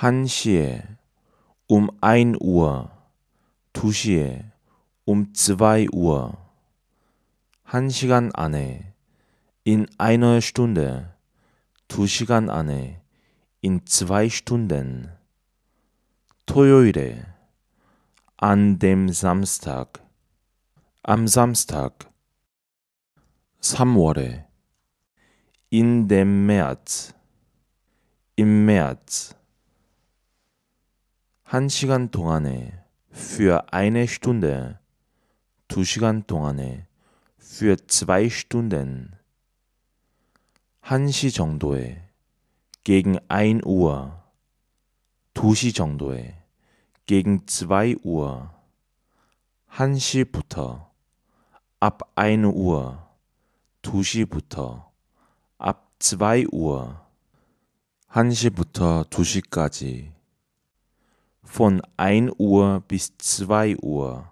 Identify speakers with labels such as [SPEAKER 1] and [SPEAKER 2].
[SPEAKER 1] Hanxie um ein Uhr, Tuxie um zwei Uhr. 한시간 안에 in einer Stunde, 두 시간 안에 in zwei Stunden. 토요일에 an dem Samstag, am Samstag. 3월에 in dem März, im März. 한 시간 동안에 für eine Stunde 두 시간 동안에 für zwei Stunden 한 시 정도에 gegen 1 Uhr 2시 정도에 gegen 2 Uhr 1시부터 ab 1 Uhr 2시부터 ab 2 Uhr 1시부터 2시까지 von 1 Uhr bis 2 Uhr.